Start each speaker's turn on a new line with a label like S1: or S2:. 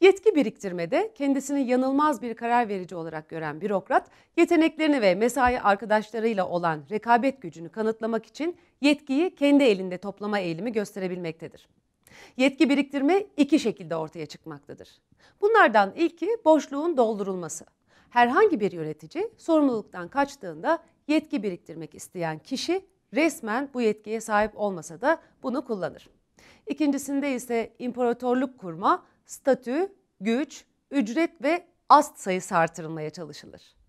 S1: Yetki biriktirmede kendisini yanılmaz bir karar verici olarak gören bürokrat, yeteneklerini ve mesai arkadaşlarıyla olan rekabet gücünü kanıtlamak için yetkiyi kendi elinde toplama eğilimi gösterebilmektedir. Yetki biriktirme iki şekilde ortaya çıkmaktadır. Bunlardan ilki boşluğun doldurulması. Herhangi bir yönetici sorumluluktan kaçtığında yetki biriktirmek isteyen kişi resmen bu yetkiye sahip olmasa da bunu kullanır. İkincisinde ise imparatorluk kurma statü, güç, ücret ve ast sayısı artırılmaya çalışılır.